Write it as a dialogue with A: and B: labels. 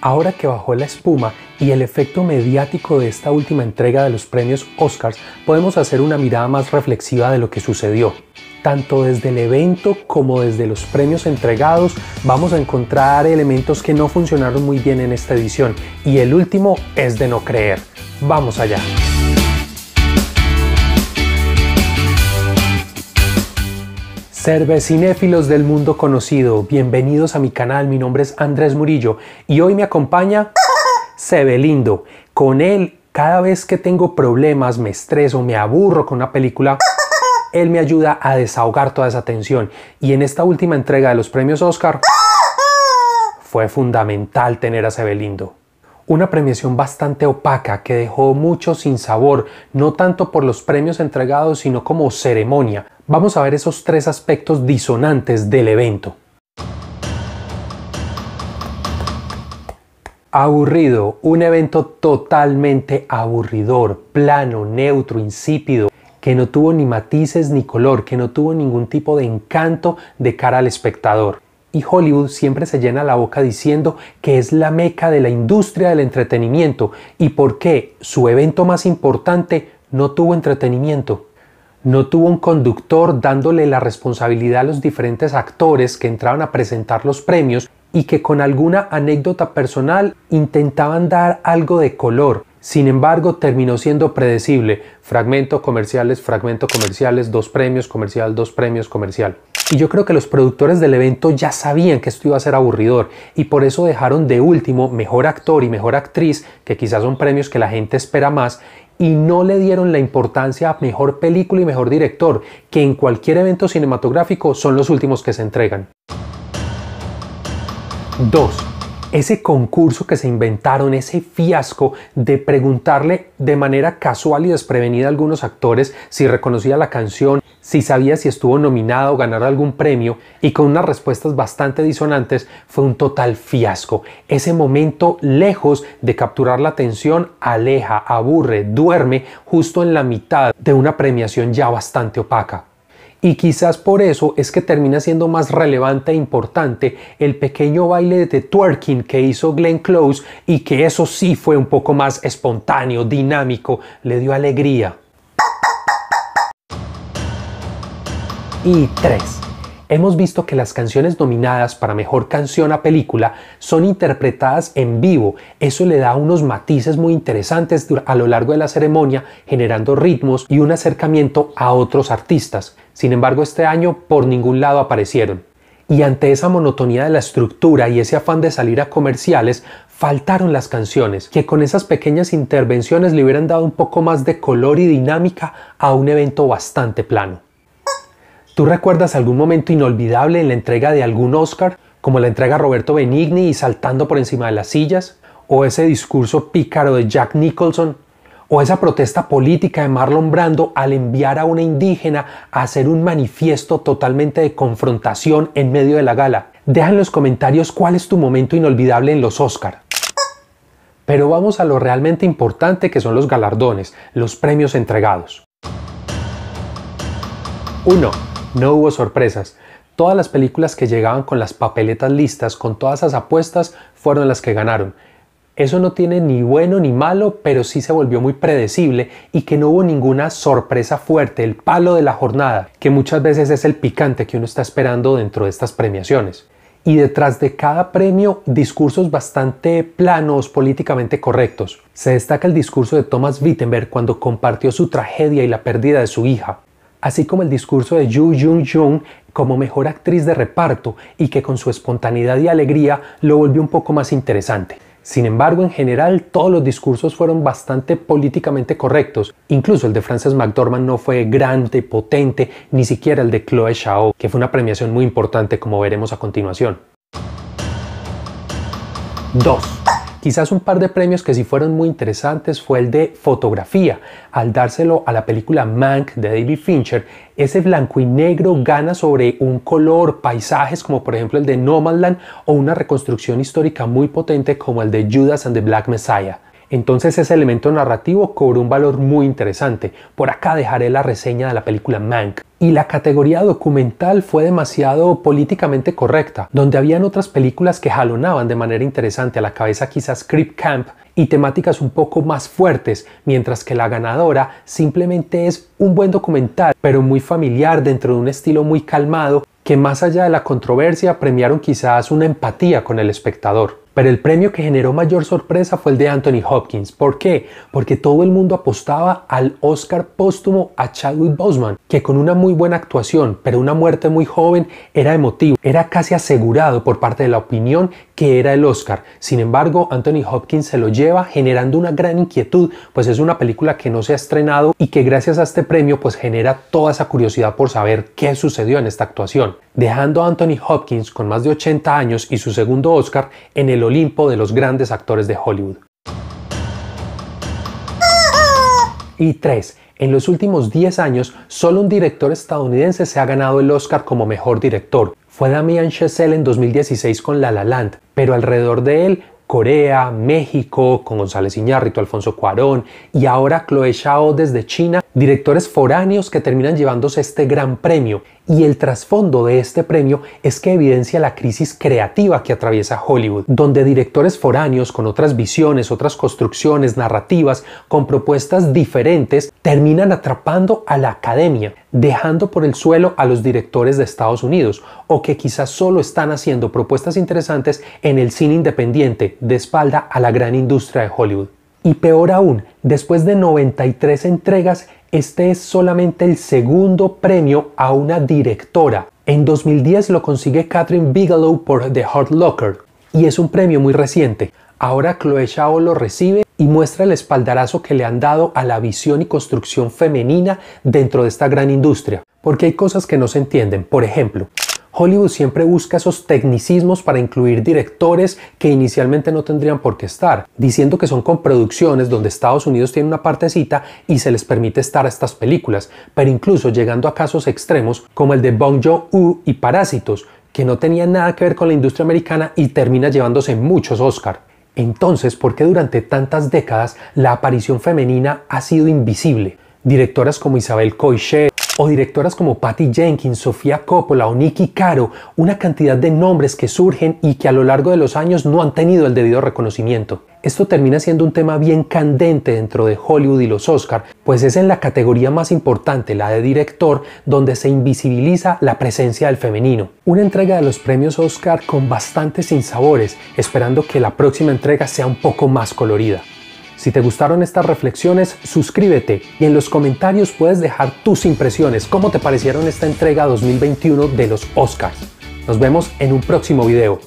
A: Ahora que bajó la espuma y el efecto mediático de esta última entrega de los premios Oscars, podemos hacer una mirada más reflexiva de lo que sucedió. Tanto desde el evento como desde los premios entregados vamos a encontrar elementos que no funcionaron muy bien en esta edición y el último es de no creer. Vamos allá. Cervecinéfilos del mundo conocido, bienvenidos a mi canal, mi nombre es Andrés Murillo y hoy me acompaña Sebelindo. Con él, cada vez que tengo problemas, me estreso, me aburro con una película, él me ayuda a desahogar toda esa tensión. Y en esta última entrega de los premios Oscar, fue fundamental tener a Sebelindo una premiación bastante opaca que dejó mucho sin sabor, no tanto por los premios entregados, sino como ceremonia. Vamos a ver esos tres aspectos disonantes del evento. Aburrido, un evento totalmente aburridor, plano, neutro, insípido, que no tuvo ni matices ni color, que no tuvo ningún tipo de encanto de cara al espectador y Hollywood siempre se llena la boca diciendo que es la meca de la industria del entretenimiento y por qué su evento más importante no tuvo entretenimiento. No tuvo un conductor dándole la responsabilidad a los diferentes actores que entraban a presentar los premios y que con alguna anécdota personal intentaban dar algo de color sin embargo, terminó siendo predecible. Fragmento comerciales, fragmento comerciales, dos premios comercial, dos premios comercial. Y yo creo que los productores del evento ya sabían que esto iba a ser aburridor y por eso dejaron de último mejor actor y mejor actriz, que quizás son premios que la gente espera más, y no le dieron la importancia a mejor película y mejor director, que en cualquier evento cinematográfico son los últimos que se entregan. 2 ese concurso que se inventaron, ese fiasco de preguntarle de manera casual y desprevenida a algunos actores si reconocía la canción, si sabía si estuvo nominado o ganar algún premio, y con unas respuestas bastante disonantes, fue un total fiasco. Ese momento, lejos de capturar la atención, aleja, aburre, duerme justo en la mitad de una premiación ya bastante opaca. Y quizás por eso es que termina siendo más relevante e importante el pequeño baile de twerking que hizo Glenn Close y que eso sí fue un poco más espontáneo, dinámico, le dio alegría. Y tres. Hemos visto que las canciones nominadas para Mejor Canción a Película son interpretadas en vivo. Eso le da unos matices muy interesantes a lo largo de la ceremonia, generando ritmos y un acercamiento a otros artistas. Sin embargo, este año por ningún lado aparecieron. Y ante esa monotonía de la estructura y ese afán de salir a comerciales, faltaron las canciones, que con esas pequeñas intervenciones le hubieran dado un poco más de color y dinámica a un evento bastante plano. ¿Tú recuerdas algún momento inolvidable en la entrega de algún Oscar, como la entrega a Roberto Benigni y saltando por encima de las sillas? ¿O ese discurso pícaro de Jack Nicholson? ¿O esa protesta política de Marlon Brando al enviar a una indígena a hacer un manifiesto totalmente de confrontación en medio de la gala? Deja en los comentarios cuál es tu momento inolvidable en los Oscar. Pero vamos a lo realmente importante que son los galardones, los premios entregados. 1. No hubo sorpresas. Todas las películas que llegaban con las papeletas listas, con todas las apuestas, fueron las que ganaron. Eso no tiene ni bueno ni malo, pero sí se volvió muy predecible y que no hubo ninguna sorpresa fuerte, el palo de la jornada, que muchas veces es el picante que uno está esperando dentro de estas premiaciones. Y detrás de cada premio, discursos bastante planos, políticamente correctos. Se destaca el discurso de Thomas Wittenberg cuando compartió su tragedia y la pérdida de su hija así como el discurso de Yoo Jung-jung como mejor actriz de reparto y que con su espontaneidad y alegría lo volvió un poco más interesante. Sin embargo, en general todos los discursos fueron bastante políticamente correctos. Incluso el de Frances McDormand no fue grande, potente, ni siquiera el de Chloe Shao, que fue una premiación muy importante como veremos a continuación. 2. Quizás un par de premios que sí fueron muy interesantes fue el de fotografía, al dárselo a la película Mank de David Fincher, ese blanco y negro gana sobre un color, paisajes como por ejemplo el de Nomadland o una reconstrucción histórica muy potente como el de Judas and the Black Messiah entonces ese elemento narrativo cobró un valor muy interesante. Por acá dejaré la reseña de la película Mank. Y la categoría documental fue demasiado políticamente correcta, donde habían otras películas que jalonaban de manera interesante a la cabeza quizás Crip Camp y temáticas un poco más fuertes, mientras que la ganadora simplemente es un buen documental, pero muy familiar dentro de un estilo muy calmado que más allá de la controversia premiaron quizás una empatía con el espectador. Pero el premio que generó mayor sorpresa fue el de Anthony Hopkins. ¿Por qué? Porque todo el mundo apostaba al Oscar póstumo a Chadwick Boseman, que con una muy buena actuación, pero una muerte muy joven, era emotivo, era casi asegurado por parte de la opinión que era el Oscar. Sin embargo, Anthony Hopkins se lo lleva generando una gran inquietud, pues es una película que no se ha estrenado y que gracias a este premio pues genera toda esa curiosidad por saber qué sucedió en esta actuación, dejando a Anthony Hopkins con más de 80 años y su segundo Oscar en el Olimpo de los grandes actores de Hollywood. Y 3. En los últimos 10 años, solo un director estadounidense se ha ganado el Oscar como mejor director, fue Damien Chazelle en 2016 con La La Land, pero alrededor de él Corea, México, con González Iñárritu, Alfonso Cuarón y ahora Chloe Shao desde China, directores foráneos que terminan llevándose este gran premio y el trasfondo de este premio es que evidencia la crisis creativa que atraviesa Hollywood, donde directores foráneos con otras visiones, otras construcciones, narrativas, con propuestas diferentes, terminan atrapando a la academia, dejando por el suelo a los directores de Estados Unidos, o que quizás solo están haciendo propuestas interesantes en el cine independiente, de espalda a la gran industria de Hollywood. Y peor aún, después de 93 entregas, este es solamente el segundo premio a una directora. En 2010 lo consigue Catherine Bigelow por The Hard Locker y es un premio muy reciente. Ahora Chloe Zhao lo recibe y muestra el espaldarazo que le han dado a la visión y construcción femenina dentro de esta gran industria. Porque hay cosas que no se entienden. Por ejemplo, Hollywood siempre busca esos tecnicismos para incluir directores que inicialmente no tendrían por qué estar, diciendo que son con producciones donde Estados Unidos tiene una partecita y se les permite estar a estas películas, pero incluso llegando a casos extremos como el de Bong Joon-ho y Parásitos, que no tenía nada que ver con la industria americana y termina llevándose muchos Oscar. Entonces, ¿por qué durante tantas décadas la aparición femenina ha sido invisible? Directoras como Isabel Coixet, o directoras como Patty Jenkins, Sofía Coppola o Nicky Caro, una cantidad de nombres que surgen y que a lo largo de los años no han tenido el debido reconocimiento. Esto termina siendo un tema bien candente dentro de Hollywood y los Oscars, pues es en la categoría más importante, la de director, donde se invisibiliza la presencia del femenino. Una entrega de los premios Oscar con bastantes sinsabores, esperando que la próxima entrega sea un poco más colorida. Si te gustaron estas reflexiones, suscríbete y en los comentarios puedes dejar tus impresiones, cómo te parecieron esta entrega 2021 de los Oscars. Nos vemos en un próximo video.